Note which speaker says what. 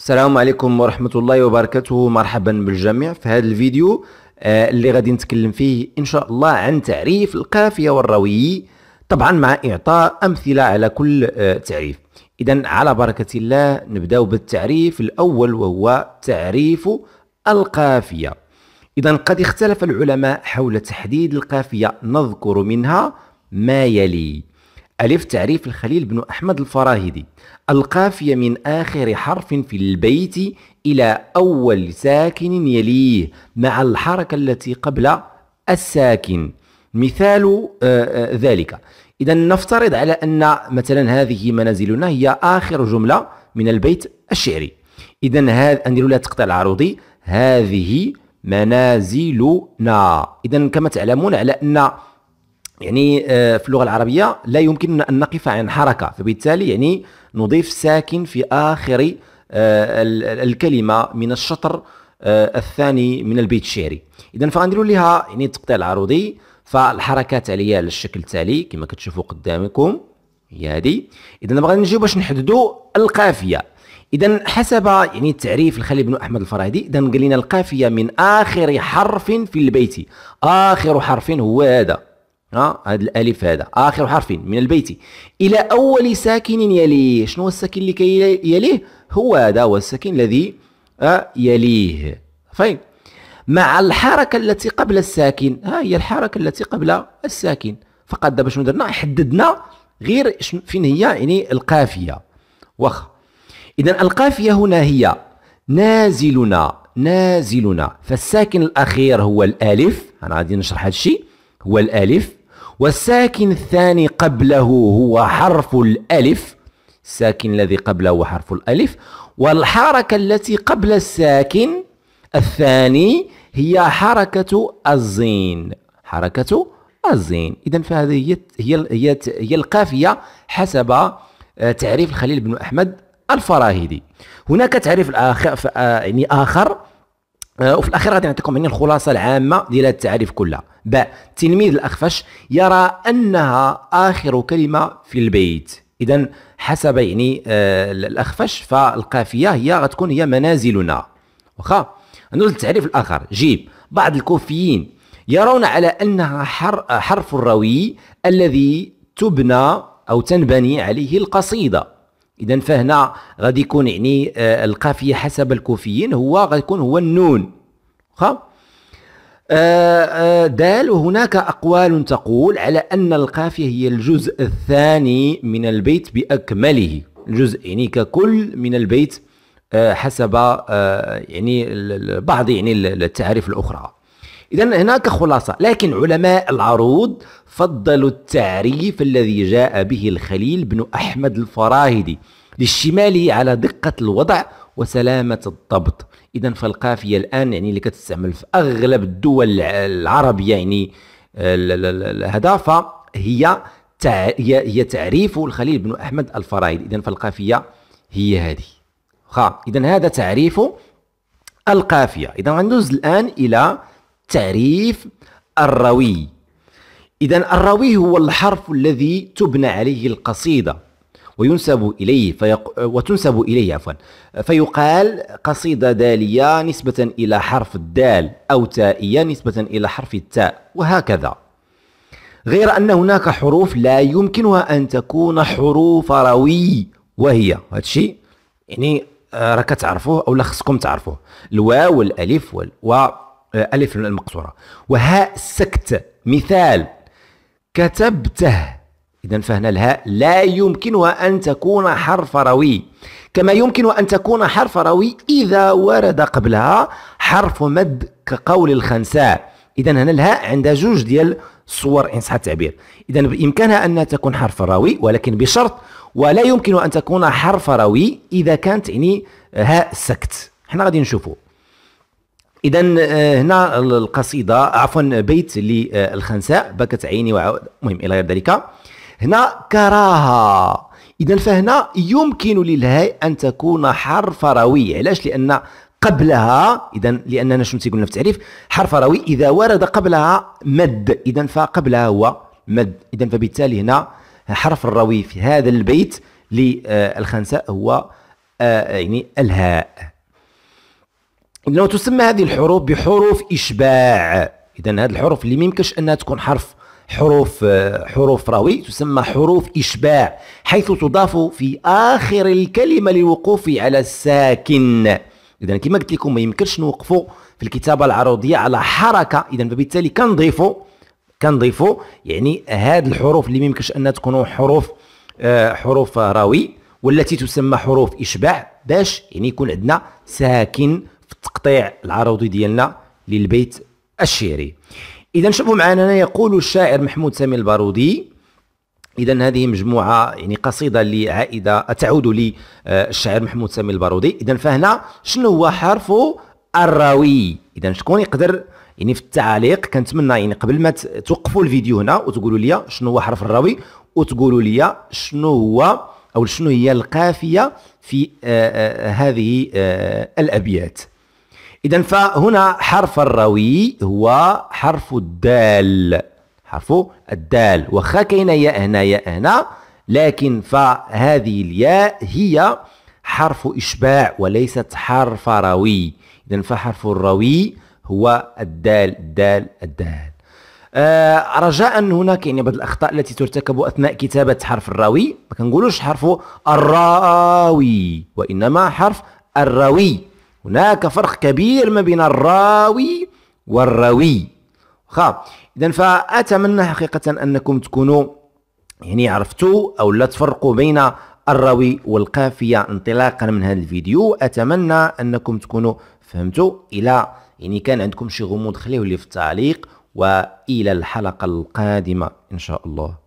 Speaker 1: السلام عليكم ورحمة الله وبركاته مرحبا بالجميع في هذا الفيديو آه، اللي غادي نتكلم فيه إن شاء الله عن تعريف القافية والروي طبعا مع إعطاء أمثلة على كل آه، تعريف إذا على بركة الله نبدأ بالتعريف الأول وهو تعريف القافية إذا قد اختلف العلماء حول تحديد القافية نذكر منها ما يلي ألف تعريف الخليل بن أحمد الفراهيدي القافية من آخر حرف في البيت إلى أول ساكن يليه مع الحركة التي قبل الساكن مثال آه، آه، ذلك إذا نفترض على أن مثلا هذه منازلنا هي آخر جملة من البيت الشعري إذا هذا ندير لا تقطع العروضي هذه منازلنا إذا كما تعلمون على أن يعني آه، في اللغه العربيه لا يمكننا ان نقف عن حركه فبالتالي يعني نضيف ساكن في اخر آه، الكلمه من الشطر آه، الثاني من البيت الشعري اذا فغنديرو لها يعني التقطيع العروضي فالحركات عليا على الشكل التالي كما كتشوفوا قدامكم هي هذه اذا بغينا نجيو باش نحددوا القافيه اذا حسب يعني التعريف الخليل بن احمد الفراهيدي اذا قال لنا القافيه من اخر حرف في البيت اخر حرف هو هذا ها هذا الالف هذا اخر حرف من البيت الى اول ساكن يليه شنو هو الساكن اللي كي يليه هو هذا هو الساكن الذي آه، يليه فين مع الحركه التي قبل الساكن ها هي الحركه التي قبل الساكن فقط دابا شنو درنا حددنا غير فين هي يعني القافيه واخا اذا القافيه هنا هي نازلنا نازلنا فالساكن الاخير هو الالف انا غادي نشرح هذا الشيء هو الالف والساكن الثاني قبله هو حرف الألف الساكن الذي قبله هو حرف الألف والحركة التي قبل الساكن الثاني هي حركة الزين حركة الزين إذا فهذه هي هي هي القافية حسب آه، تعريف الخليل بن أحمد الفراهيدي هناك تعريف آخر آه، يعني آخر آه، وفي الاخير غادي نعطيكم مني الخلاصه العامه ديال التعريف التعاريف كلها باء تلميذ الاخفش يرى انها اخر كلمه في البيت اذا حسب يعني آه الاخفش فالقافيه هي غتكون هي منازلنا واخا ندوز للتعريف الاخر جيب بعض الكوفيين يرون على انها حر حرف الروي الذي تبنى او تنبني عليه القصيده اذا فهنا غادي يكون يعني آه، القافيه حسب الكوفيين هو غادي يكون هو النون واخا آه، آه، دال وهناك أقوال تقول على أن القافية هي الجزء الثاني من البيت بأكمله الجزء يعني ككل من البيت حسب يعني بعض يعني التعريف الأخرى إذا هناك خلاصة لكن علماء العروض فضلوا التعريف الذي جاء به الخليل بن أحمد الفراهدي للشمالي على دقة الوضع وسلامة الضبط إذا فالقافية الآن يعني اللي كتستعمل في أغلب الدول العربية يعني هذا آه، فهي هي تعريف الخليل بن أحمد الفراهدي إذا فالقافية هي هذه إذا هذا تعريف القافية إذا غندوز الآن إلى تعريف الروي إذا الروي هو الحرف الذي تبنى عليه القصيدة وينسب إليه فيق... وتنسب إليه عفوا فيقال قصيدة دالية نسبة إلى حرف الدال أو تائية نسبة إلى حرف التاء وهكذا غير أن هناك حروف لا يمكنها أن تكون حروف روي وهي هذا الشيء يعني آه، راك تعرفوه أو خصكم تعرفوه الواو والألف والواو آه، ألف المقصورة وهاء السكت مثال كتبته إذا فهنا الهاء لا يمكنها أن تكون حرف روي كما يمكن أن تكون حرف روي إذا ورد قبلها حرف مد كقول الخنساء إذا هنا الهاء عندها جوج ديال الصور إن صح التعبير إذا بإمكانها أن تكون حرف روي ولكن بشرط ولا يمكن أن تكون حرف روي إذا كانت يعني هاء سكت حنا غادي نشوفوا اذا آه، هنا القصيده عفوا بيت للخنساء بكت عيني وعود المهم الى غير ذلك هنا كراها اذا فهنا يمكن للهاء ان تكون حرف روي علاش لان قبلها اذا لاننا شنو تيقول لنا في التعريف حرف روي اذا ورد قبلها مد اذا فقبلها هو مد اذا فبالتالي هنا حرف الروي في هذا البيت للخنساء هو آه، يعني الهاء انه تسمى هذه الحروف بحروف اشباع اذا هذه الحروف اللي ميمكنش انها تكون حرف حروف آه، حروف راوي تسمى حروف إشباع حيث تضاف في آخر الكلمة للوقوف على الساكن إذا كما قلت لكم ما يمكنش نوقفوا في الكتابة العروضية على حركة إذا فبالتالي كنضيفوا كنضيفوا يعني هاد الحروف اللي ميمكنش أنها تكون حروف آه، حروف راوي والتي تسمى حروف إشباع باش يعني يكون عندنا ساكن في التقطيع العروضي ديالنا للبيت الشعري اذا شوفوا معنا يقول الشاعر محمود سامي البارودي اذا هذه مجموعه يعني قصيده لعائده تعود للشاعر آه، محمود سامي البارودي اذا فهنا شنو هو حرف الراوي اذا شكون يقدر يعني في التعليق كنتمنى يعني قبل ما توقفوا الفيديو هنا وتقولوا لي شنو هو حرف الراوي وتقولوا لي شنو هو او شنو هي القافيه في آآ آه، آآ آه، هذه آآ الابيات إذا فهنا حرف الروي هو حرف الدال حرف الدال واخا كاين ياء هنا ياء هنا لكن فهذه الياء هي حرف إشباع وليست حرف روي إذا فحرف الروي هو الدال الدال الدال آه رجاء هناك يعني بعض الاخطاء التي ترتكب اثناء كتابه حرف الراوي ما كنقولوش حرف الراوي وانما حرف الراوي هناك فرق كبير ما بين الراوي والروي واخا اذا فاتمنى حقيقه انكم تكونوا يعني عرفتوا او لا تفرقوا بين الراوي والقافيه انطلاقا من هذا الفيديو اتمنى انكم تكونوا فهمتوا الى يعني كان عندكم شي غموض خليوه لي في التعليق والى الحلقه القادمه ان شاء الله